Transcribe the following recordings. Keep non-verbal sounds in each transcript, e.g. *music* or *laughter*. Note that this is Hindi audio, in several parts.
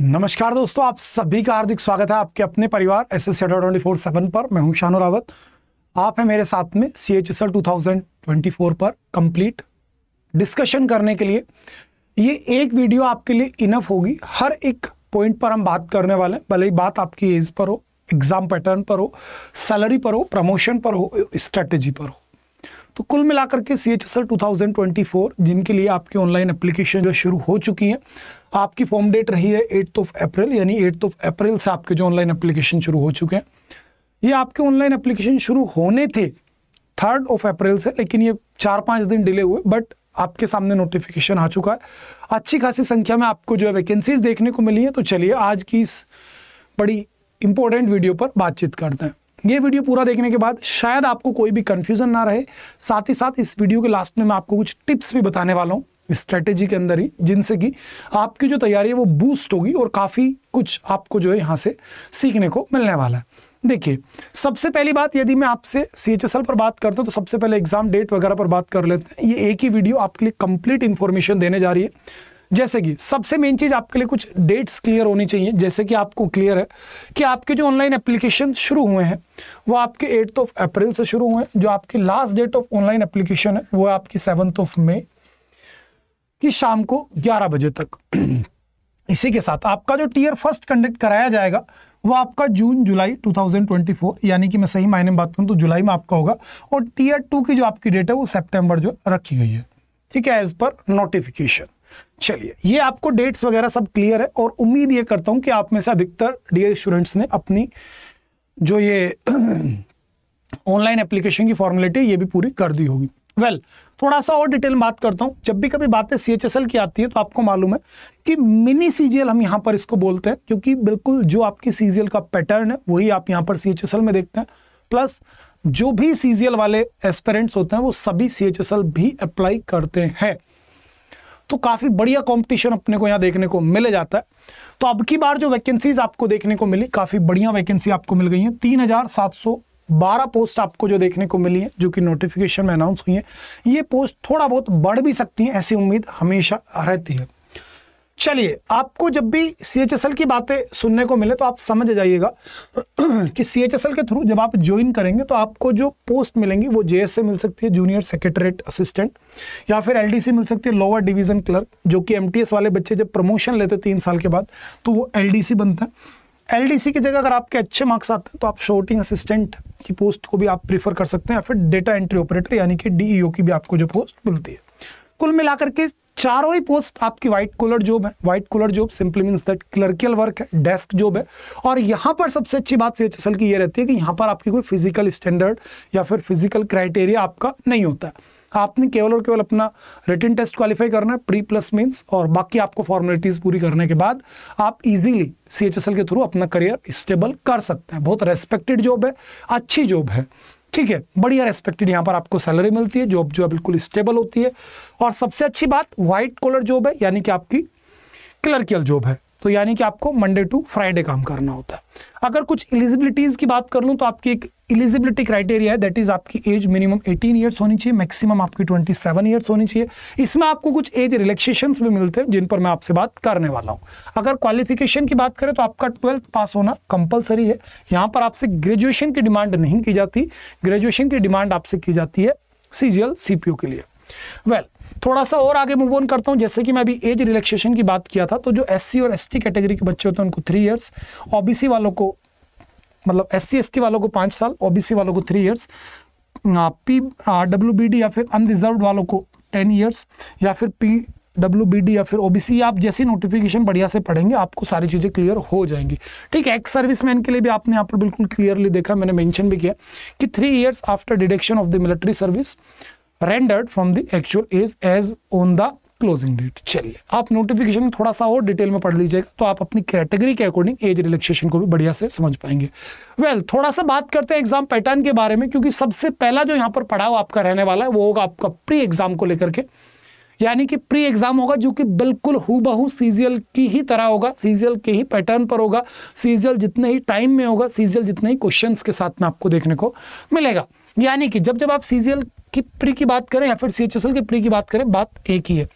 नमस्कार दोस्तों आप सभी का हार्दिक स्वागत है आपके अपने परिवार S S twenty four seven पर मैं हूं शानू रावत आप हैं मेरे साथ में C H S L two thousand twenty four पर कंप्लीट डिस्कशन करने के लिए ये एक वीडियो आपके लिए इनफ होगी हर एक पॉइंट पर हम बात करने वाले हैं भले ही बात आपकी एज पर हो एग्ज़ाम पैटर्न पर हो सैलरी पर हो प्रमोशन पर हो स्ट्रेटेजी पर हो तो कुल मिलाकर के C H S L two thousand twenty four जिनके लिए आपकी ऑनलाइन एप्लीकेशन जो शुरू हो चुकी है आपकी फॉर्म डेट रही है एट्थ ऑफ अप्रैल यानी एट्थ ऑफ अप्रैल से आपके जो ऑनलाइन एप्लीकेशन शुरू हो चुके हैं ये आपके ऑनलाइन एप्लीकेशन शुरू होने थे थर्ड ऑफ अप्रैल से लेकिन ये चार पाँच दिन डिले हुए बट आपके सामने नोटिफिकेशन आ चुका है अच्छी खासी संख्या में आपको जो है वैकेंसीज देखने को मिली है तो चलिए आज की इस बड़ी इंपॉर्टेंट वीडियो पर बातचीत करते हैं ये वीडियो पूरा देखने के बाद शायद आपको कोई भी कन्फ्यूज़न ना रहे साथ ही साथ इस वीडियो के लास्ट में मैं आपको कुछ टिप्स भी बताने वाला हूँ स्ट्रेटेजी के अंदर ही जिनसे कि आपकी जो तैयारी है वो बूस्ट होगी और काफ़ी कुछ आपको जो है यहाँ से सीखने को मिलने वाला है देखिए सबसे पहली बात यदि मैं आपसे सी एच एस एल पर बात करता हूँ तो सबसे पहले एग्ज़ाम डेट वगैरह पर बात कर लेते हैं ये एक ही वीडियो आपके लिए कंप्लीट इन्फॉर्मेशन देने जा रही है जैसे कि सबसे मेन चीज़ आपके लिए कुछ डेट्स क्लियर होनी चाहिए जैसे कि आपको क्लियर है कि आपके जो ऑनलाइन एप्लीकेशन शुरू हुए हैं वो आपके एट्थ ऑफ अप्रैल से शुरू हुए हैं जो आपकी last date of online application है वो है आपकी सेवंथ ऑफ मे की शाम को ग्यारह बजे तक *clears throat* इसी के साथ आपका जो टीयर फर्स्ट कंडक्ट कराया जाएगा वो आपका जून जुलाई 2024 यानी कि मैं सही मायने में बात करूँ तो जुलाई में आपका होगा और टीयर टू की जो आपकी डेट है वो सितंबर जो रखी गई है ठीक है एज पर नोटिफिकेशन चलिए ये आपको डेट्स वगैरह सब क्लियर है और उम्मीद ये करता हूँ कि आप में से अधिकतर डियर स्टूडेंट्स ने अपनी जो ये ऑनलाइन *clears throat* एप्लीकेशन की फॉर्मेलिटी ये भी पूरी कर दी होगी वेल well, थोड़ा सा और डिटेल बात करता हूँ जब भी कभी बातें सी की आती है तो आपको मालूम है कि मिनी सी हम यहाँ पर इसको बोलते हैं क्योंकि बिल्कुल जो आपकी सी का पैटर्न है वही आप यहाँ पर सी में देखते हैं प्लस जो भी सी वाले एस्पेरेंट्स होते हैं वो सभी सी भी अप्लाई करते हैं तो काफ़ी बढ़िया कॉम्पिटिशन अपने को यहाँ देखने को मिल जाता है तो अब की बार जो वैकेंसीज आपको देखने को मिली काफ़ी बढ़िया वैकेंसी आपको मिल गई है तीन हज़ार सात सौ बारह पोस्ट आपको जो देखने को मिली है जो कि नोटिफिकेशन में अनाउंस हुई है ये पोस्ट थोड़ा बहुत बढ़ भी सकती हैं ऐसी उम्मीद हमेशा रहती है चलिए आपको जब भी सी की बातें सुनने को मिले तो आप समझ जाइएगा *clears throat* कि सी के थ्रू जब आप ज्वाइन करेंगे तो आपको जो पोस्ट मिलेंगी वो जे से मिल सकती है जूनियर सेक्रेटरेट असिस्टेंट या फिर एल मिल सकती है लोअर डिवीजन क्लर्क जो कि एम वाले बच्चे जब प्रमोशन लेते तीन साल के बाद तो वो एल बनता है एल की जगह अगर आपके अच्छे मार्क्स आते हैं तो आप शोटिंग असिस्टेंट की पोस्ट को भी आप प्रीफर कर सकते हैं या फिर डेटा एंट्री ऑपरेटर यानी कि डीईओ e की भी आपको जो पोस्ट मिलती है कुल मिलाकर के चारों ही पोस्ट आपकी व्हाइट कलर जॉब है white collar job simply means that clerical work है डेस्क जॉब है और यहाँ पर सबसे अच्छी बात सी एच की ये रहती है कि यहाँ पर आपकी कोई फिजिकल स्टैंडर्ड या फिर फिजिकल क्राइटेरिया आपका नहीं होता है आपने केवल और केवल अपना रिटर्न टेस्ट क्वालिफाई करना है प्री प्लस मीन्स और बाकी आपको फॉर्मेलिटीज़ पूरी करने के बाद आप इजीली सी के थ्रू अपना करियर स्टेबल कर सकते हैं बहुत रेस्पेक्टेड जॉब है अच्छी जॉब है ठीक है बढ़िया रेस्पेक्टेड यहाँ पर आपको सैलरी मिलती है जॉब जो है बिल्कुल स्टेबल होती है और सबसे अच्छी बात व्हाइट कॉलर जॉब है यानी कि आपकी क्लर्कियल जॉब है तो यानी कि आपको मंडे टू फ्राइडे काम करना होता है अगर कुछ एलिजिबिलिटीज़ की बात कर लूँ तो आपकी एक एलिजिबिलिटी क्राइटेरिया है दैट इज़ आपकी एज मिनिमम 18 ईयर्स होनी चाहिए मैक्सिमम आपकी 27 ईयर्स होनी चाहिए इसमें आपको कुछ एज रिलैक्सेशन भी मिलते हैं जिन पर मैं आपसे बात करने वाला हूँ अगर क्वालिफिकेशन की बात करें तो आपका ट्वेल्थ पास होना कंपलसरी है यहाँ पर आपसे ग्रेजुएशन की डिमांड नहीं की जाती ग्रेजुएशन की डिमांड आपसे की जाती है सी जी के लिए वेल well, थोड़ा सा और आगे मूव ऑन करता हूँ जैसे कि मैं अभी एज रिलैक्सेशन की बात किया था तो जो एस और एस कैटेगरी के बच्चे होते हैं उनको थ्री ईयर्स ओ वालों को मतलब एस सी वालों को पाँच साल ओ वालों को थ्री ईयर्स पी डब्ल्यू या फिर अनरिजर्व वालों को टेन ईयर्स या फिर पी डब्ल्यू या फिर ओबीसी आप जैसी नोटिफिकेशन बढ़िया से पढ़ेंगे आपको सारी चीज़ें क्लियर हो जाएंगी ठीक है एक्स सर्विस मैन के लिए भी आपने यहाँ पर बिल्कुल क्लियरली देखा मैंने मेंशन भी किया कि three years after deduction of the military service rendered from the actual is age on the closing date चलिए आप नोटिफिकेशन थोड़ा सा और डिटेल में पढ़ लीजिएगा तो आप अपनी कैटेगरी के अकॉर्डिंग एज रिलैक्सेशन को भी बढ़िया से समझ पाएंगे वेल well, थोड़ा सा बात करते हैं एग्जाम पैटर्न के बारे में क्योंकि सबसे पहला जो यहाँ पर पढ़ाओ आपका रहने वाला है वो होगा आपका प्री एग्जाम को लेकर के यानी कि प्री एग्जाम होगा जो कि बिल्कुल हु सीजीएल की ही तरह होगा सीजीएल के ही पैटर्न पर होगा सीजीएल जितने ही टाइम में होगा सीजीएल जितने ही क्वेश्चन के साथ में आपको देखने को मिलेगा यानी कि जब जब आप सी की प्री की बात करें या फिर सी की प्री की बात करें बात एक ही है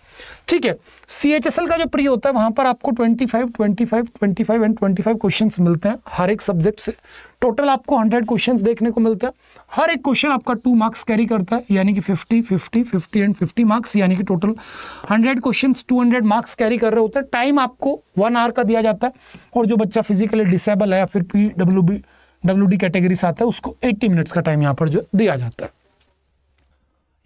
ठीक है सी का जो प्री होता है वहाँ पर आपको 25, 25, 25 एंड 25 क्वेश्चंस मिलते हैं हर एक सब्जेक्ट से टोटल आपको 100 क्वेश्चंस देखने को मिलते हैं हर एक क्वेश्चन आपका टू मार्क्स कैरी करता है यानी कि 50, 50, 50 एंड 50 मार्क्स यानी कि टोटल 100 क्वेश्चंस 200 मार्क्स कैरी कर रहे होते हैं टाइम आपको वन आवर का दिया जाता है और जो बच्चा फिजिकली डिसेबल है या फिर P W B W category से आता है उसको 80 मिनट्स का टाइम यहाँ पर जो दिया जाता है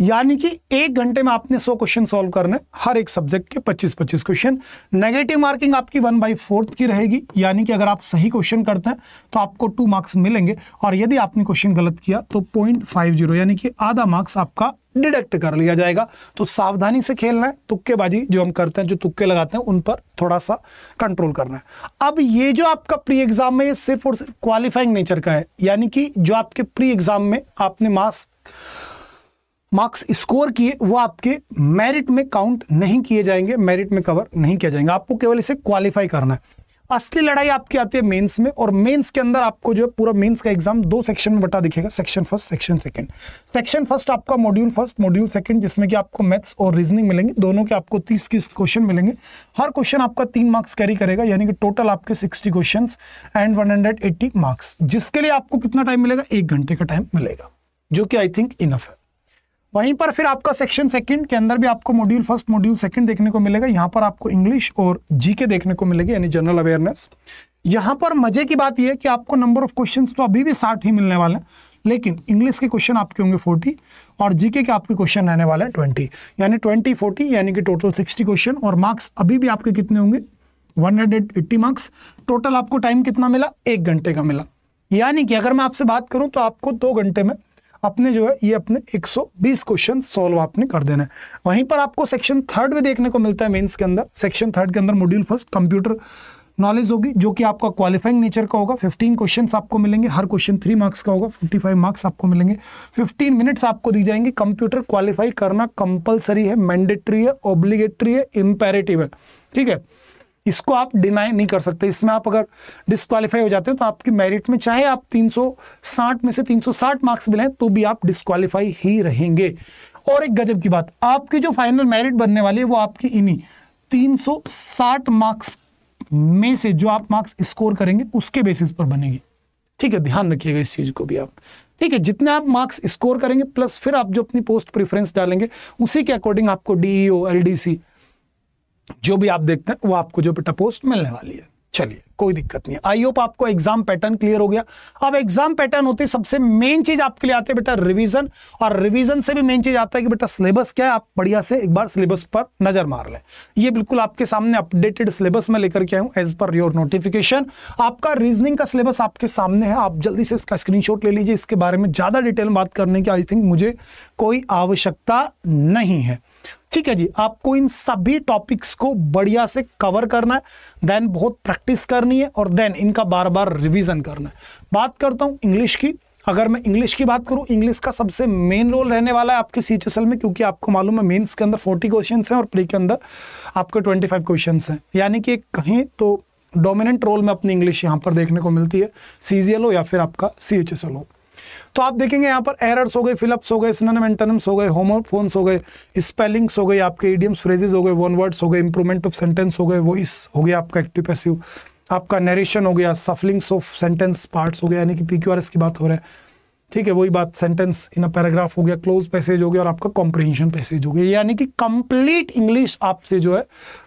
यानी कि एक घंटे में आपने 100 क्वेश्चन सॉल्व करने हर एक सब्जेक्ट के 25-25 क्वेश्चन नेगेटिव मार्किंग आपकी वन बाई फोर्थ की रहेगी यानी कि अगर आप सही क्वेश्चन करते हैं तो आपको टू मार्क्स मिलेंगे और यदि आपने क्वेश्चन गलत किया तो पॉइंट फाइव जीरो यानी कि आधा मार्क्स आपका डिडक्ट कर लिया जाएगा तो सावधानी से खेलना है तुक्केबाजी जो हम करते हैं जो तुक्के लगाते हैं उन पर थोड़ा सा कंट्रोल करना है अब ये जो आपका प्री एग्जाम में ये सिर्फ और सिर्फ क्वालिफाइंग नेचर का है यानी कि जो आपके प्री एग्जाम में आपने मार्क्स मार्क्स स्कोर किए वो आपके मेरिट में काउंट नहीं किए जाएंगे मेरिट में कवर नहीं किया जाएंगे आपको केवल इसे क्वालिफाई करना है असली लड़ाई आपकी आती है मेंस में और मेंस के अंदर आपको जो है पूरा मेंस का एग्जाम दो सेक्शन में बटा दिखेगा section first section second section first आपका मॉड्यूल फर्स्ट मॉड्यूल सेकंड जिसमें कि आपको मैथ्स और रीजनिंग मिलेंगे दोनों के आपको तीस किस क्वेश्चन मिलेंगे हर क्वेश्चन आपका तीन मार्क्स कैरी करेगा यानी कि टोटल आपके sixty question and one marks जिसके लिए आपको कितना टाइम मिलेगा एक घंटे का टाइम मिलेगा जो कि आई थिंक इनफ है वहीं पर फिर आपका सेक्शन सेकंड के अंदर भी आपको मॉड्यूल फर्स्ट मॉड्यूल सेकंड देखने को मिलेगा यहाँ पर आपको इंग्लिश और जीके देखने को मिलेगी यानी जनरल अवेयरनेस यहाँ पर मजे की बात यह है कि आपको नंबर ऑफ क्वेश्चंस तो अभी भी साठ ही मिलने वाले हैं लेकिन इंग्लिश के क्वेश्चन आपके होंगे फोर्टी और जीके के आपके क्वेश्चन रहने वाले हैं ट्वेंटी यानी ट्वेंटी फोर्टी यानी कि टोटल सिक्सटी क्वेश्चन और मार्क्स अभी भी आपके कितने होंगे one hundred eighty marks total आपको टाइम कितना मिला एक घंटे का मिला यानी कि अगर मैं आपसे बात करूं तो आपको दो घंटे में अपने जो है ये अपने 120 क्वेश्चन सॉल्व आपने कर देना है वहीं पर आपको सेक्शन थर्ड में देखने को मिलता है मेंस के अंदर सेक्शन थर्ड के अंदर मॉड्यूल फर्स्ट कंप्यूटर नॉलेज होगी जो कि आपका क्वालिफाइंग नेचर का होगा 15 क्वेश्चंस आपको मिलेंगे हर क्वेश्चन थ्री मार्क्स का होगा 55 मार्क्स आपको मिलेंगे 15 मिनट्स आपको दी जाएंगे कंप्यूटर क्वालिफाई करना कंपलसरी है मैंडेटरी है ऑब्लिगेटरी है इम्पेरेटिव है ठीक है इसको आप डिनाई नहीं कर सकते इसमें आप अगर डिस्कालीफाई हो जाते हो तो आपकी मेरिट में चाहे आप 360 में से 360 मार्क्स मिले तो भी आप डिस्कालीफाई ही रहेंगे और एक गजब की बात आपकी जो फाइनल मेरिट बनने वाली है वो आपकी इन्हीं 360 मार्क्स में से जो आप मार्क्स स्कोर करेंगे उसके बेसिस पर बनेगी ठीक है ध्यान रखिएगा इस चीज़ को भी आप ठीक है जितने आप मार्क्स स्कोर करेंगे प्लस फिर आप जो अपनी पोस्ट प्रिफरेंस डालेंगे उसी के अकॉर्डिंग आपको डीईओ एल डी सी जो भी आप देखते हैं वो आपको जो बेटा पोस्ट मिलने वाली है चलिए कोई दिक्कत नहीं आई होप आपको एग्जाम पैटर्न क्लियर हो गया अब एग्जाम पैटर्न होती है सबसे मेन चीज आपके लिए आती है बेटा रिवीजन और रिवीजन से भी मेन चीज आता है कि बेटा सिलेबस क्या है आप बढ़िया से एक बार सिलेबस पर नजर मार लें ये बिल्कुल आपके सामने अपडेटेड सिलेबस में लेकर के आया हूं एज पर योर नोटिफिकेशन आपका रीजनिंग का सिलेबस आपके सामने है आप जल्दी से इसका स्क्रीन ले लीजिए इसके बारे में ज्यादा डिटेल में बात करने की आई थिंक मुझे कोई आवश्यकता नहीं है ठीक है जी आपको इन सभी टॉपिक्स को बढ़िया से कवर करना है देन बहुत प्रैक्टिस करनी है और देन इनका बार बार रिवीजन करना है बात करता हूं इंग्लिश की अगर मैं इंग्लिश की बात करूं इंग्लिश का सबसे मेन रोल रहने वाला है आपके सी में क्योंकि आपको मालूम है मेंस के अंदर 40 क्वेश्चन हैं और प्री के अंदर आपके 25 क्वेश्चन हैं यानी कि कहीं तो डोमिनेंट रोल में अपनी इंग्लिश यहाँ पर देखने को मिलती है सी या फिर आपका सी हो तो आप देखेंगे यहाँ पर एरर्स हो गए फिलअप्स हो गए सिनम हो गए होमोफोन्स हो गए स्पेलिंग्स हो गई आपके ईडियम्स फ्रेजेज हो गए वन वर्ड्स हो गए इंप्रूवमेंट ऑफ सेंटेंस हो गए वॉइस हो गया आपका एक्टिव पैसिव आपका नरेशन हो गया सफलिंग्स ऑफ सेंटेंस पार्ट्स हो गया यानी कि पी की बात हो रहा है ठीक है वही बात सेंटेंस इन अ पैराग्राफ हो गया क्लोज पैसेज हो गया और आपका कॉम्प्रिहेंशन पैसेज हो गया यानी कि कंप्लीट इंग्लिश आपसे जो है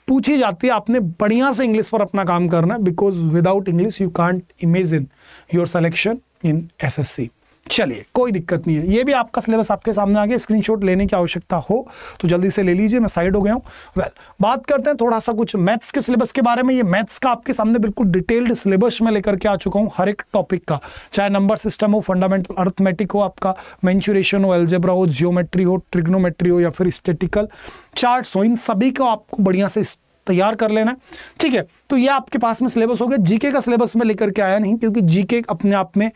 पूछी जाती है आपने बढ़िया से इंग्लिश पर अपना काम करना है because without English you can't imagine your selection in SSC चलिए कोई दिक्कत नहीं है ये भी आपका सिलेबस आपके सामने आ गया स्क्रीनशॉट लेने की आवश्यकता हो तो जल्दी से ले लीजिए मैं साइड हो गया हूँ वेल बात करते हैं थोड़ा सा कुछ मैथ्स के सिलेबस के बारे में ये मैथ्स का आपके सामने बिल्कुल डिटेल्ड सिलेबस में लेकर के आ चुका हूँ हर एक टॉपिक का चाहे नंबर सिस्टम हो फंडामेंटल अर्थमेटिक हो आपका मैंचुरेशन हो एल्जेब्रा हो जियोमेट्री हो ट्रिग्नोमेट्री हो या फिर स्टेटिकल चार्ट्स हो इन सभी को आपको बढ़िया से तैयार कर लेना है ठीक है तो ये आपके पास में सिलेबस हो गया जीके का सिलेबस में लेकर के आया नहीं क्योंकि जीके अपने आप में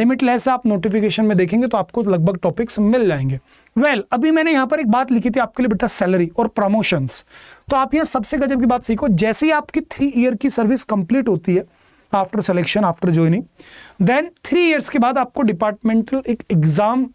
लिमिटलेस है आप नोटिफिकेशन में देखेंगे तो आपको लगभग टॉपिक्स मिल जाएंगे वेल well, अभी मैंने यहां पर एक बात लिखी थी आपके लिए बेटा सैलरी और प्रमोशंस तो आप ये सबसे गजब की बात सीखो जैसे ही आपकी थ्री ईयर की सर्विस कंप्लीट होती है after selection after joining then three years के बाद आपको डिपार्टमेंटल एक एग्ज़ाम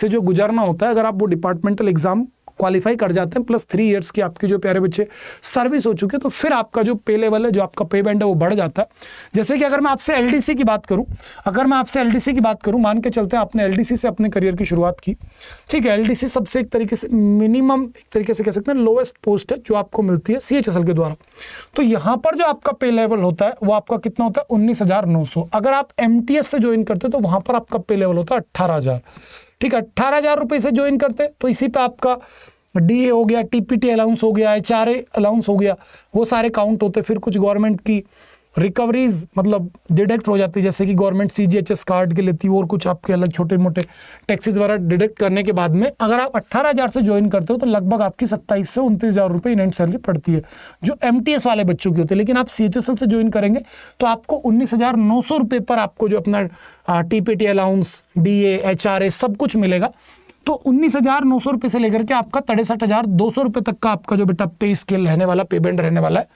से जो गुजरना होता है अगर आप वो डिपार्टमेंटल एग्ज़ाम क्वालिफाई कर जाते हैं प्लस थ्री ईयर्स की आपकी जो प्यारे बच्चे सर्विस हो चुकी है तो फिर आपका जो पे लेवल है जो आपका पे बैंड है वो बढ़ जाता है जैसे कि अगर मैं आपसे एल की बात करूँ अगर मैं आपसे एल की बात करूँ मान के चलते हैं आपने एल से अपने करियर की शुरुआत की ठीक है एल सबसे एक तरीके से मिनिमम एक तरीके से कह सकते हैं लोएस्ट पोस्ट है जो आपको मिलती है सी के द्वारा तो यहाँ पर जो आपका पे लेवल होता है वो आपका कितना होता है उन्नीस अगर आप एम से ज्वाइन करते हो तो वहाँ पर आपका पे लेवल होता है अट्ठारह ठीक है अट्ठारह हज़ार रुपये से ज्वाइन करते तो इसी पे आपका डी हो गया टी पी टी अलाउंस हो गया एच आर अलाउंस हो गया वो सारे काउंट होते फिर कुछ गवर्नमेंट की रिकवरीज मतलब डिडक्ट हो जाती है जैसे कि government C G H S card के लेती है और कुछ आपके अलग छोटे मोटे टैक्सेज वगैरह डिडक्ट करने के बाद में अगर आप अट्ठारह हज़ार से ज्वाइन करते हो तो लगभग आपकी सत्ताईस से उनतीस हज़ार रुपये इन सैलरी पड़ती है जो एम टी एस वाले बच्चों की होती है लेकिन आप सी एच एस एल से ज्वाइन करेंगे तो आपको उन्नीस हज़ार नौ सौ रुपये पर आपको जो अपना T P T allowance D A H R A सब कुछ मिलेगा तो उन्नीस हज़ार नौ सौ रुपये से लेकर के आपका तिरसठ हज़ार दो सौ रुपये तक का आपका जो बेटा पे स्केल रहने वाला पेमेंट रहने वाला है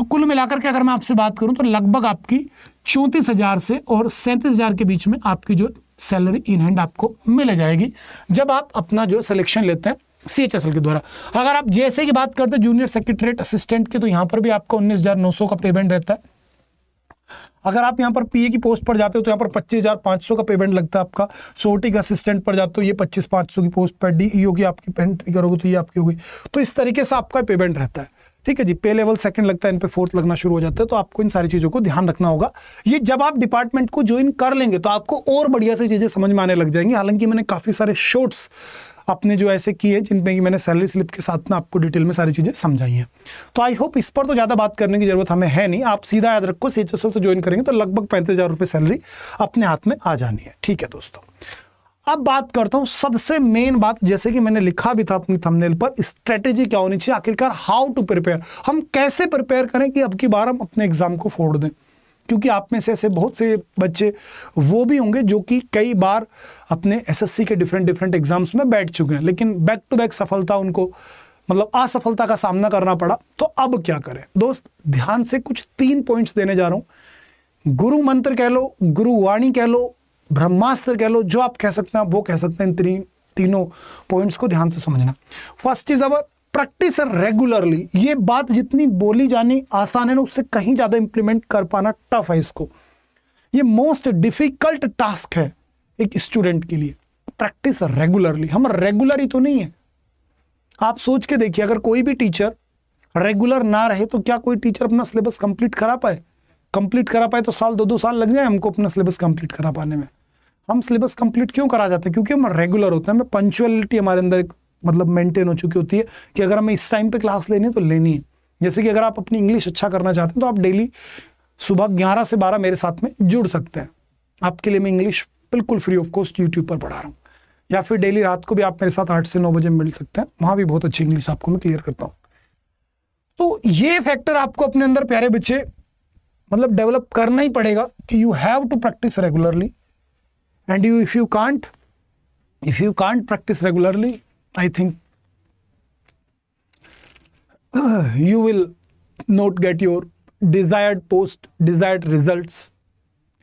तो कुल मिलाकर के अगर मैं आपसे बात करूं तो लगभग आपकी चौंतीस हज़ार से और सैंतीस हज़ार के बीच में आपकी जो सैलरी इन हैंड आपको मिल जाएगी जब आप अपना जो सिलेक्शन लेते हैं सी एच एस एल के द्वारा अगर आप जैसे की बात करते हैं जूनियर सेक्रेटरीट असिस्टेंट की तो यहाँ पर भी आपका उन्नीस हज़ार नौ सौ का पेमेंट रहता है अगर आप यहाँ पर पीए की पोस्ट पर जाते हो तो यहाँ पर पच्चीस हज़ार पांच सौ का पेमेंट लगता है आपका सोटी का असिस्टेंट पर जाते हो ये पच्चीस पाँच सौ की पोस्ट पर डीईओ e की आपकी पेमेंट करोगे तो ये आपकी होगी तो इस तरीके से आपका पेमेंट रहता है ठीक है जी पे लेवल सेकंड लगता है इन पे फोर्थ लगना शुरू हो जाता है तो आपको इन सारी चीज़ों को ध्यान रखना होगा ये जब आप डिपार्टमेंट को ज्वाइन कर लेंगे तो आपको और बढ़िया से चीज़ें समझ में आने लग जाएंगी हालांकि मैंने काफ़ी सारे शॉर्ट्स अपने जो ऐसे किए हैं जिनमें कि मैंने सैलरी स्लिप के साथ में आपको डिटेल में सारी चीज़ें समझाई हैं तो आई होप इस पर तो ज़्यादा बात करने की जरूरत हमें है नहीं आप सीधा याद रखो सी से ज्वाइन करेंगे तो लगभग पैंतीस हज़ार रुपये सैलरी अपने हाथ में आ जानी है ठीक है दोस्तों अब बात करता हूं सबसे मेन बात जैसे कि मैंने लिखा भी था अपनी थंबनेल पर स्ट्रेटेजी क्या होनी चाहिए आखिरकार हाउ टू प्रिपेयर हम कैसे प्रिपेयर करें कि अब की बार हम अपने एग्ज़ाम को फोड़ दें क्योंकि आप में से ऐसे बहुत से बच्चे वो भी होंगे जो कि कई बार अपने एसएससी के डिफरेंट डिफरेंट एग्ज़ाम्स में बैठ चुके हैं लेकिन बैक टू बैक सफलता उनको मतलब असफलता का सामना करना पड़ा तो अब क्या करें दोस्त ध्यान से कुछ तीन पॉइंट्स देने जा रहा हूँ गुरु मंत्र कह लो गुरुवाणी कह लो ब्रह्मास्त्र कह लो जो आप कह सकते हैं वो कह सकते हैं इन तीन तीनों पॉइंट्स को ध्यान से समझना first is our practice regularly ये बात जितनी बोली जानी आसान है ना उससे कहीं ज़्यादा इंप्लीमेंट कर पाना टफ है इसको ये मोस्ट डिफिकल्ट टास्क है एक स्टूडेंट के लिए प्रैक्टिस रेगुलरली हम रेगुलर ही तो नहीं है आप सोच के देखिए अगर कोई भी टीचर रेगुलर ना रहे तो क्या कोई टीचर अपना सिलेबस कंप्लीट करा पाए कंप्लीट करा पाए तो साल दो दो साल लग जाए हमको अपना सिलेबस कंप्लीट करा पाने में हम सिलेबस कंप्लीट क्यों करा जाते हैं क्योंकि हम रेगुलर होते हैं हमें पंचुअलिटी हमारे अंदर मतलब मेंटेन हो चुकी होती है कि अगर हमें इस टाइम पे क्लास लेनी है तो लेनी है जैसे कि अगर आप अपनी इंग्लिश अच्छा करना चाहते हैं तो आप डेली सुबह ग्यारह से बारह मेरे साथ में जुड़ सकते हैं आपके लिए मैं इंग्लिश बिल्कुल फ्री ऑफ कॉस्ट यूट्यूब पर पढ़ा रहा हूँ या फिर डेली रात को भी आप मेरे साथ आठ से नौ बजे मिल सकते हैं वहाँ भी बहुत अच्छी इंग्लिश आपको मैं क्लियर करता हूँ तो ये फैक्टर आपको अपने अंदर प्यारे बच्चे मतलब डेवलप करना ही पड़ेगा कि you have to practice regularly and you if you can't if you can't practice regularly i think *clears throat* you will not get your desired post desired results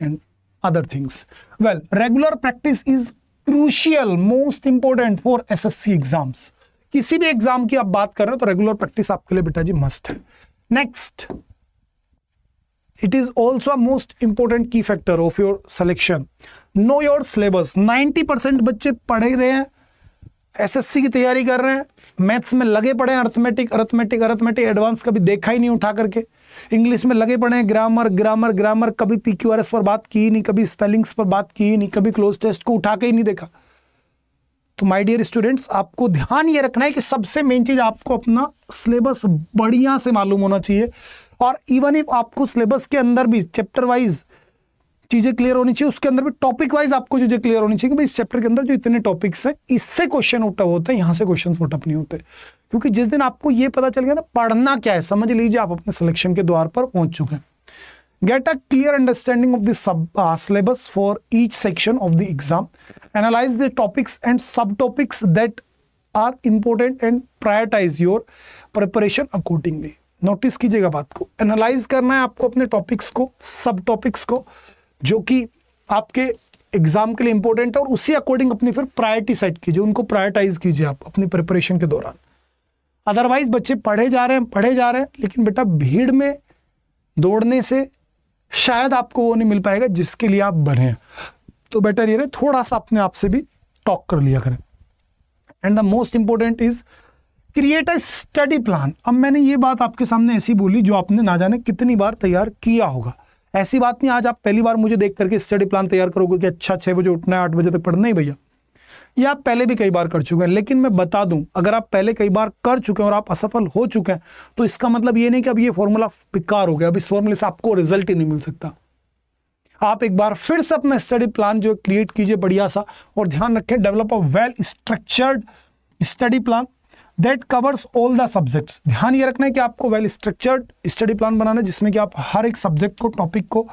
and other things well regular practice is crucial most important for ssc exams. किसी भी exam की आप बात कर रहे हो तो regular practice आपके लिए बेटा जी must है it is also a most important key factor of your selection know your syllabus 90% बच्चे पढ़े रहे हैं सी की तैयारी कर रहे हैं मैथ्स में लगे पड़े हैं अर्थमेटिक अर्थमेटिक अर्थमेटिक एडवांस कभी देखा ही नहीं उठा करके इंग्लिश में लगे पड़े हैं ग्रामर ग्रामर ग्रामर कभी पी क्यू आर एस पर बात की ही नहीं कभी स्पेलिंग्स पर बात की ही नहीं कभी क्लोज टेस्ट को उठा के ही नहीं देखा तो माय डियर स्टूडेंट्स आपको ध्यान ये रखना है कि सबसे मेन चीज़ आपको अपना सिलेबस बढ़िया से मालूम होना चाहिए और इवन इफ आपको सिलेबस के अंदर भी चैप्टर वाइज चीज़ें क्लियर होनी चाहिए उसके अंदर भी टॉपिक वाइज आपको चीज़ें क्लियर होनी चाहिए कि भाई इस चैप्टर के अंदर जो इतने टॉपिक्स हैं इससे क्वेश्चन उठा होता है यहाँ से क्वेश्चन उठप नहीं होते क्योंकि जिस दिन आपको ये पता चल गया ना पढ़ना क्या है समझ लीजिए आप अपने सिलेक्शन के द्वार पर पहुंच चुके हैं get a clear understanding of syllabus for each section of the exam analyze the topics and sub topics that are that and prioritize your preparation accordingly notice कीजिएगा बात को एनालाइज करना है आपको अपने टॉपिक्स को सब टॉपिक्स को जो कि आपके एग्जाम के लिए इंपॉर्टेंट है और उसी अकॉर्डिंग अपनी फिर प्रायोरिटी सेट कीजिए उनको प्रायोरिटाइज कीजिए आप अपनी प्रिपरेशन के दौरान अदरवाइज बच्चे पढ़े जा रहे हैं पढ़े जा रहे हैं लेकिन बेटा भीड़ में दौड़ने से शायद आपको वो नहीं मिल पाएगा जिसके लिए आप बने हैं तो बेटर ये रहे थोड़ा सा अपने आप से भी टॉक कर लिया करें and the most important is create a study plan अब मैंने ये बात आपके सामने ऐसी बोली जो आपने ना जाने कितनी बार तैयार किया होगा ऐसी बात नहीं आज आप पहली बार मुझे देख करके स्टडी प्लान तैयार करोगे कि अच्छा छः बजे उठना है आठ बजे तक पढ़ना ही भैया ये आप पहले भी कई बार कर चुके हैं लेकिन मैं बता दूं अगर आप पहले कई बार कर चुके हैं और आप असफल हो चुके हैं तो इसका मतलब ये नहीं कि अब ये फॉर्मूला बेकार हो गया अब इस फॉर्मूले से आपको रिजल्ट ही नहीं मिल सकता आप एक बार फिर से अपना स्टडी प्लान जो क्रिएट कीजिए बढ़िया सा और ध्यान रखें develop a well structured study plan that covers all the subjects ध्यान ये रखना है कि आपको वेल स्ट्रक्चर्ड स्टडी प्लान बनाना है जिसमें कि आप हर एक सब्जेक्ट को टॉपिक को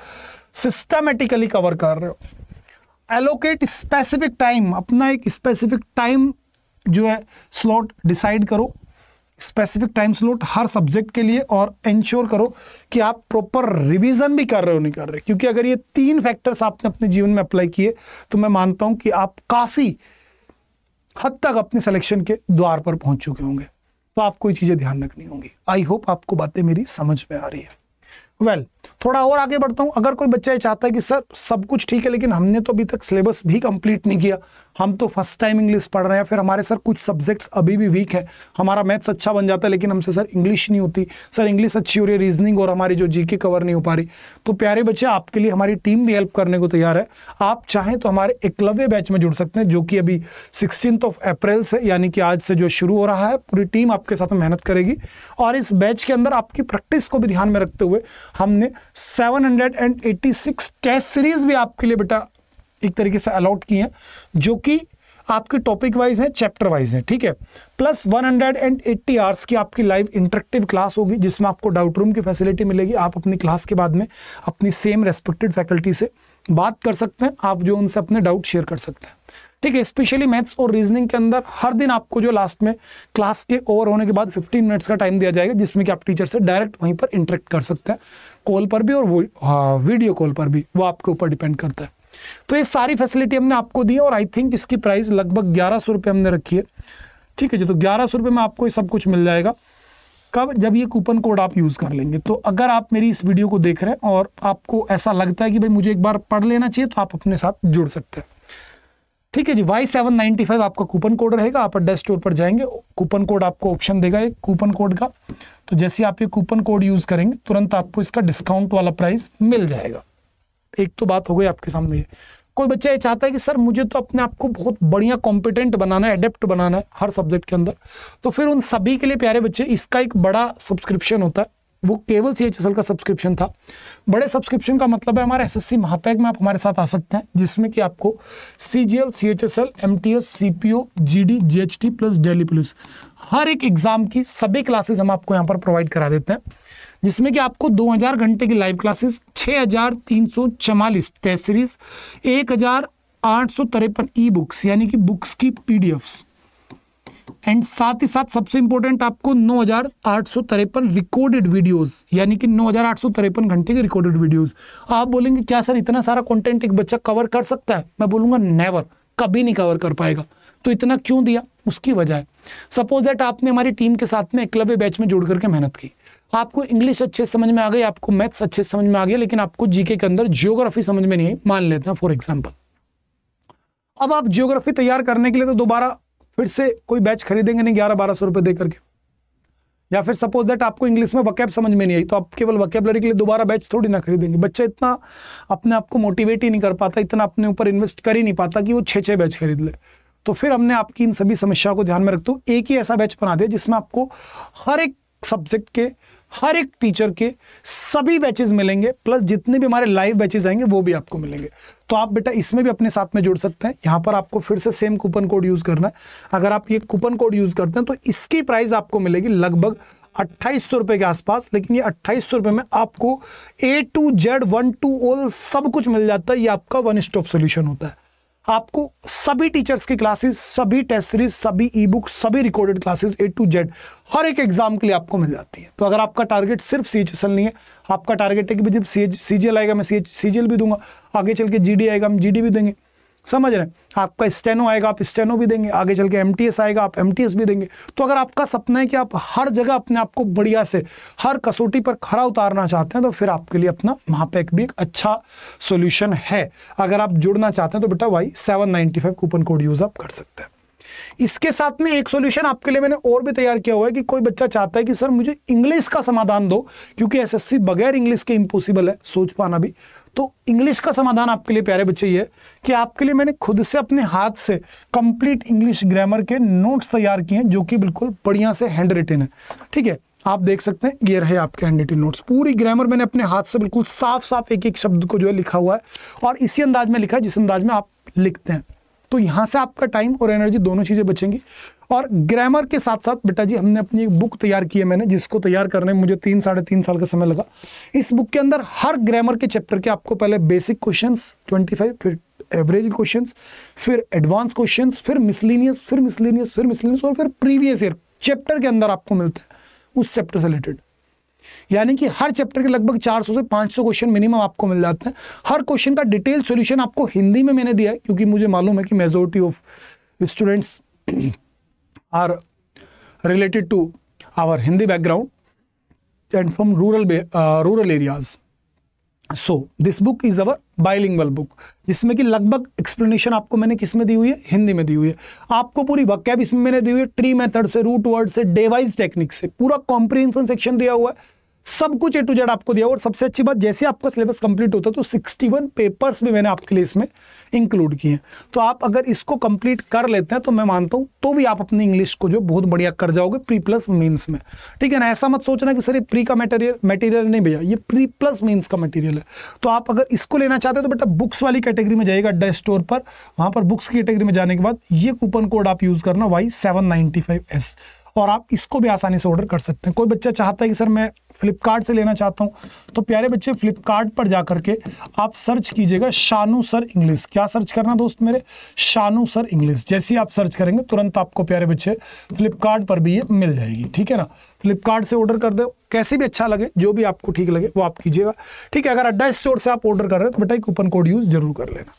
सिस्टमेटिकली कवर कर रहे हो एलोकेट स्पेसिफिक टाइम अपना एक स्पेसिफिक टाइम जो है स्लॉट डिसाइड करो स्पेसिफिक टाइम स्लॉट हर सब्जेक्ट के लिए और इंश्योर करो कि आप प्रॉपर रिवीजन भी कर रहे हो नहीं कर रहे क्योंकि अगर ये तीन फैक्टर्स आपने अपने जीवन में अप्लाई किए तो मैं मानता हूँ कि आप काफ़ी हद तक अपने सिलेक्शन के द्वार पर पहुंच चुके होंगे तो आपको ये चीज़ें ध्यान रखनी होंगी आई होप आपको बातें मेरी समझ में आ रही है वेल well, थोड़ा और आगे बढ़ता हूं अगर कोई बच्चा ये चाहता है कि सर सब कुछ ठीक है लेकिन हमने तो अभी तक सिलेबस भी कंप्लीट नहीं किया हम तो फर्स्ट टाइम इंग्लिश पढ़ रहे हैं फिर हमारे सर कुछ सब्जेक्ट्स अभी भी वीक है हमारा मैथ्स अच्छा बन जाता है लेकिन हमसे सर इंग्लिश नहीं होती सर इंग्लिश अच्छी हो रही है रीजनिंग और हमारी जो जी कवर नहीं हो पा रही तो प्यारे बच्चे आपके लिए हमारी टीम भी हेल्प करने को तैयार है आप चाहें तो हमारे एकलव्य बैच में जुड़ सकते हैं जो कि अभी सिक्सटीन ऑफ अप्रैल से यानी कि आज से जो शुरू हो रहा है पूरी टीम आपके साथ मेहनत करेगी और इस बैच के अंदर आपकी प्रैक्टिस को भी ध्यान में रखते हुए हमने सेवन टेस्ट सीरीज भी आपके लिए बेटा एक तरीके से अलॉट की हैं जो कि आपके टॉपिक वाइज हैं चैप्टर वाइज हैं ठीक है प्लस 180 आवर्स की आपकी लाइव इंटरेक्टिव क्लास होगी जिसमें आपको डाउट रूम की फैसिलिटी मिलेगी आप अपनी क्लास के बाद में अपनी सेम रेस्पेक्टेड फैकल्टी से बात कर सकते हैं आप जो उनसे अपने डाउट शेयर कर सकते हैं ठीक है स्पेशली मैथ्स और रीजनिंग के अंदर हर दिन आपको जो लास्ट में क्लास के ओवर होने के बाद 15 मिनट्स का टाइम दिया जाएगा जिसमें कि आप टीचर से डायरेक्ट वहीं पर इंटरेक्ट कर सकते हैं कॉल पर भी और वीडियो कॉल हाँ, पर भी वो आपके ऊपर डिपेंड करता है तो ये सारी फैसिलिटी हमने आपको दी और आई थिंक इसकी प्राइस लगभग ग्यारह सौ रुपये हमने रखी है ठीक है जी तो ग्यारह सौ रुपये में आपको ये सब कुछ मिल जाएगा कब जब ये कूपन कोड आप यूज़ कर लेंगे तो अगर आप मेरी इस वीडियो को देख रहे हैं और आपको ऐसा लगता है कि भाई मुझे एक बार पढ़ लेना चाहिए तो आप अपने साथ जुड़ सकते हैं ठीक है जी वाई सेवन नाइन्टी फाइव आपका कूपन कोड रहेगा आप डेस्क स्टोर पर जाएंगे कूपन कोड आपको ऑप्शन देगा एक कूपन कोड का तो जैसे आप ये कूपन कोड यूज़ करेंगे तुरंत आपको इसका डिस्काउंट वाला प्राइस मिल जाएगा एक तो बात हो गई आपके सामने कोई बच्चा ये चाहता है कि सर मुझे तो अपने आप को बहुत बढ़िया कॉम्पिटेंट बनाना है एडेप्ट बनाना है हर सब्जेक्ट के अंदर तो फिर उन सभी के लिए प्यारे बच्चे इसका एक बड़ा सब्सक्रिप्शन होता है वो केवल सी एच एस एल का सब्सक्रिप्शन था बड़े सब्सक्रिप्शन का मतलब है हमारे एस एस सी महापैक में आप हमारे साथ आ सकते हैं जिसमें कि आपको C G L C H S L M T S C P O G D G H T plus daily police हर एक एग्ज़ाम की सभी क्लासेज हम आपको यहाँ पर प्रोवाइड करा देते हैं जिसमें कि आपको 2000 घंटे की लाइव क्लासेस छः हज़ार तीन सौ चवालीस टेस्ट सीरीज एक हज़ार आठ सौ तिरपन ई बुक्स यानी कि बुक्स की पी एंड साथ ही साथ सबसे इंपॉर्टेंट आपको नौ हज़ार आठ सौ तिरपन रिकॉर्डेड वीडियोस यानी कि नौ हज़ार आठ सौ तिरपन घंटे के रिकॉर्डेड वीडियोस आप बोलेंगे क्या सर इतना सारा कंटेंट एक बच्चा कवर कर सकता है मैं बोलूँगा नेवर कभी नहीं कवर कर पाएगा तो इतना क्यों दिया उसकी वजह है सपोज दैट आपने हमारी टीम के साथ में एकलव्य बैच में जुड़ करके मेहनत की आपको इंग्लिश अच्छे समझ में आ गई आपको मैथ्स अच्छे समझ में आ गया लेकिन आपको जीके के अंदर जियोग्राफी समझ में नहीं मान लेते हैं फॉर एग्जाम्पल अब आप जियोग्राफी तैयार करने के लिए तो दोबारा फिर से कोई बैच खरीदेंगे नहीं ग्यारह बारह सौ रुपए देकर के या फिर सपोज दैट आपको इंग्लिश में वकैब समझ में नहीं आई तो आप केवल वकैबलरी के लिए दोबारा बैच थोड़ी ना खरीदेंगे बच्चे इतना अपने आप को मोटिवेट ही नहीं कर पाता इतना अपने ऊपर इन्वेस्ट कर ही नहीं पाता कि वो छः छः बैच खरीद ले तो फिर हमने आपकी इन सभी समस्याओं को ध्यान में रखते हो एक ही ऐसा बैच बना दिया जिसमें आपको हर एक सब्जेक्ट के हर एक टीचर के सभी बैचेस मिलेंगे प्लस जितने भी हमारे लाइव बैचेस आएंगे वो भी आपको मिलेंगे तो आप बेटा इसमें भी अपने साथ में जुड़ सकते हैं यहाँ पर आपको फिर से सेम कूपन कोड यूज़ करना है अगर आप ये कूपन कोड यूज़ करते हैं तो इसकी प्राइस आपको मिलेगी लगभग अट्ठाईस सौ रुपये के आसपास लेकिन ये अट्ठाईस सौ रुपये में आपको A to Z one to all सब कुछ मिल जाता है ये आपका वन स्टॉप सोल्यूशन होता है आपको सभी टीचर्स की क्लासेस सभी टेस्ट सीरीज सभी ई बुक सभी recorded classes A to Z हर एक एग्जाम के लिए आपको मिल जाती है तो अगर आपका टारगेट सिर्फ सी एच नहीं है आपका टारगेट है कि जब C H C G L आएगा मैं C H C G L भी दूंगा आगे चल के जी डी आएगा हम जी डी भी देंगे समझ रहे हैं आपका स्टेनो आएगा आप स्टेनो भी देंगे आगे चल के एम आएगा आप एम भी देंगे तो अगर आपका सपना है कि आप हर जगह अपने आप को बढ़िया से हर कसौटी पर खरा उतारना चाहते हैं तो फिर आपके लिए अपना महापैक भी एक अच्छा सोल्यूशन है अगर आप जुड़ना चाहते हैं तो बेटा Y seven ninety five coupon code use आप कर सकते हैं इसके साथ में एक सोल्यूशन आपके लिए मैंने और भी तैयार किया हुआ है कि कोई बच्चा चाहता है कि सर मुझे इंग्लिश का समाधान दो क्योंकि एसएससी बगैर इंग्लिश के इम्पॉसिबल है सोच पाना भी तो इंग्लिश का समाधान आपके लिए प्यारे बच्चे ये कि आपके लिए मैंने खुद से अपने हाथ से कंप्लीट इंग्लिश ग्रामर के नोट्स तैयार किए हैं जो कि बिल्कुल बढ़िया से हैंड रिटेन है ठीक है आप देख सकते हैं ये रहे आपके हैंड रिटेन नोट्स पूरी ग्रामर मैंने अपने हाथ से बिल्कुल साफ साफ एक एक शब्द को जो है लिखा हुआ है और इसी अंदाज में लिखा है जिस अंदाज में आप लिखते हैं तो यहाँ से आपका टाइम और एनर्जी दोनों चीज़ें बचेंगी और ग्रामर के साथ साथ बेटा जी हमने अपनी एक बुक तैयार की है मैंने जिसको तैयार करने में मुझे तीन साढ़े तीन साल का समय लगा इस बुक के अंदर हर ग्रामर के चैप्टर के आपको पहले बेसिक क्वेश्चन ट्वेंटी फाइव फिर एवरेज क्वेश्चन फिर एडवांस क्वेश्चन फिर मिसलिनियस फिर मिसलिनियस फिर मिसलिनियस और फिर प्रीवियस ईयर चैप्टर के अंदर आपको मिलता है उस चैप्टर से रिलेटेड यानी कि हर चैप्टर के लगभग 400 से 500 क्वेश्चन मिनिमम आपको मिल जाते हैं हर क्वेश्चन का डिटेल सॉल्यूशन आपको हिंदी में मैंने दिया है क्योंकि मुझे मालूम है कि majority of students are related to our Hindi background and from rural rural areas so this book is our bilingual book जिसमें कि लगभग एक्सप्लेनेशन आपको मैंने किसमें दी हुई है हिंदी में दी हुई है आपको पूरी वक्ैब इसमें मैंने दी हुई है ट्री मेथड से रूट वर्ड से डेवाइज टेक्निक से पूरा कॉम्प्रिहेंसन सेक्शन दिया हुआ है सब कुछ ए टू जेड आपको दिया और सबसे अच्छी बात जैसे आपका सिलेबस कंप्लीट होता है तो 61 पेपर्स भी मैंने आपके लिए इसमें इंक्लूड किए हैं तो आप अगर इसको कंप्लीट कर लेते हैं तो मैं मानता हूं तो भी आप अपनी इंग्लिश को जो बहुत बढ़िया कर जाओगे प्री प्लस मीन्स में ठीक है ना ऐसा मत सोचना कि सर ये प्री का मेटेरियल मेटीरियल नहीं भैया ये प्री प्लस मीन्स का मटेरियल है तो आप अगर इसको लेना चाहते हैं तो बेटा बुक्स वाली कैटेगरी में जाएगा अड्डा स्टोर पर वहां पर बुक्स की कैटेगरी में जाने के बाद ये कूपन कोड आप यूज़ करना वाई सेवन एस और आप इसको भी आसानी से ऑर्डर कर सकते हैं कोई बच्चा चाहता है कि सर मैं फ्लिपकार्ट से लेना चाहता हूँ तो प्यारे बच्चे फ्लिपकार्ट पर जा करके आप सर्च कीजिएगा शानू सर इंग्लिश क्या सर्च करना दोस्त मेरे शानू सर इंग्लिश जैसे ही आप सर्च करेंगे तुरंत आपको प्यारे बच्चे फ्लिपकार्ट पर भी ये मिल जाएगी ठीक है ना फ्लिपकार्ट से ऑर्डर कर दो कैसे भी अच्छा लगे जो भी आपको ठीक लगे वो आप कीजिएगा ठीक है अगर अड्डा स्टोर से आप ऑर्डर कर रहे हो तो बेटा कूपन कोड यूज़ जरूर कर लेना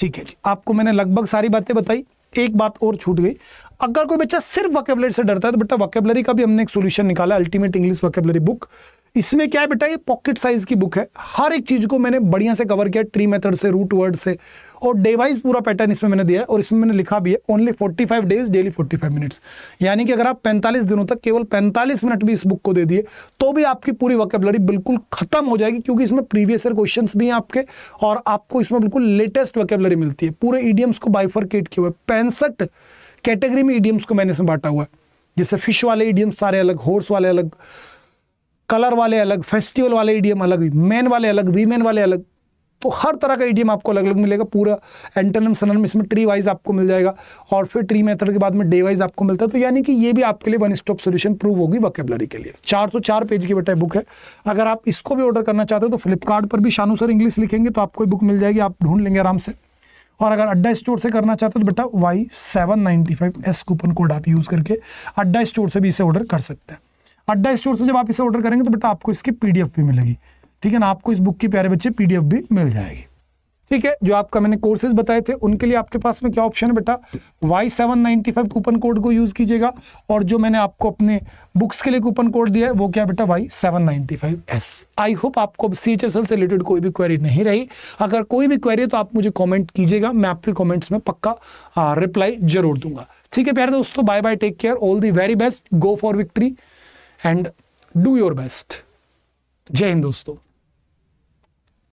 ठीक है जी आपको मैंने लगभग सारी बातें बताई एक बात और छूट गई अगर कोई बच्चा सिर्फ वकेबलरी से डरता है तो बेटा वकेबलरी का भी हमने एक सोल्यूशन निकाला अल्टीमेट इंग्लिश वकेबलरी बुक इसमें क्या है बेटा ये पॉकेट साइज की बुक है हर एक चीज को मैंने बढ़िया से कवर किया ट्री मेथड से रूट वर्ड से और डेवाइस पूरा पैटर्न इसमें मैंने दिया है और इसमें मैंने लिखा भी है ओनली 45 डेज डेली 45 मिनट्स यानी कि अगर आप 45 दिनों तक केवल 45 मिनट भी इस बुक को दे दिए तो भी आपकी पूरी वकेबलरी बिल्कुल खत्म हो जाएगी क्योंकि इसमें प्रीवियस क्वेश्चन भी हैं आपके और आपको इसमें बिल्कुल लेटेस्ट वकेबलरी मिलती है पूरे ईडियम्स को बाइफरकेट किया हुआ है पैंसठ कैटेगरी में ईडियम्स को मैंने इसमें बांटा हुआ है जैसे फिश वाले ईडियम्स सारे अलग हॉर्स वाले अलग कलर वाले अलग फेस्टिवल वाले ईडीएम अलग मैन वाले अलग वीमेन वाले अलग तो हर तरह का ईडियम आपको अलग अलग मिलेगा पूरा एंटनम सनम इसमें ट्री वाइज आपको मिल जाएगा और फिर ट्री मेथड के बाद में डे वाइज आपको मिलता है तो यानी कि ये भी आपके लिए वन स्टॉप सोल्यूशन प्रूव होगी वकेबलरी के लिए चार सौ चार पेज की बेटा बुक है अगर आप इसको भी ऑर्डर करना चाहते हो तो फ्लिपकार्ट पर भी शानू सर इंग्लिश लिखेंगे तो आपको बुक मिल जाएगी आप ढूंढ लेंगे आराम से और अगर अड्डा स्टोर से करना चाहते हो तो बेटा Y seven ninety five S coupon code आप यूज़ करके अड्डा स्टोर से भी इसे ऑर्डर कर सकते हैं अड्डा स्टोर से जब आप इसे ऑर्डर करेंगे तो बेटा आपको इसकी पीडीएफ भी मिलेगी ठीक है ना आपको इस बुक की प्यारे बच्चे पीडीएफ भी मिल जाएगी ठीक है जो आपका मैंने कोर्सेज बताए थे उनके लिए आपके पास में क्या ऑप्शन है बेटा Y seven ninety five coupon code को यूज़ कीजिएगा और जो मैंने आपको अपने बुक्स के लिए कूपन कोड दिया है वो क्या बेटा Y seven ninety five S I hope आपको सी एच एस एल से रिलेटेड कोई भी क्वेरी नहीं रही अगर कोई भी क्वेरी है तो आप मुझे कॉमेंट कीजिएगा मैं आपके कॉमेंट्स में पक्का रिप्लाई जरूर दूंगा ठीक है प्यारे दोस्तों bye bye take care all the very best go for victory and do your best जय हिंद दोस्तों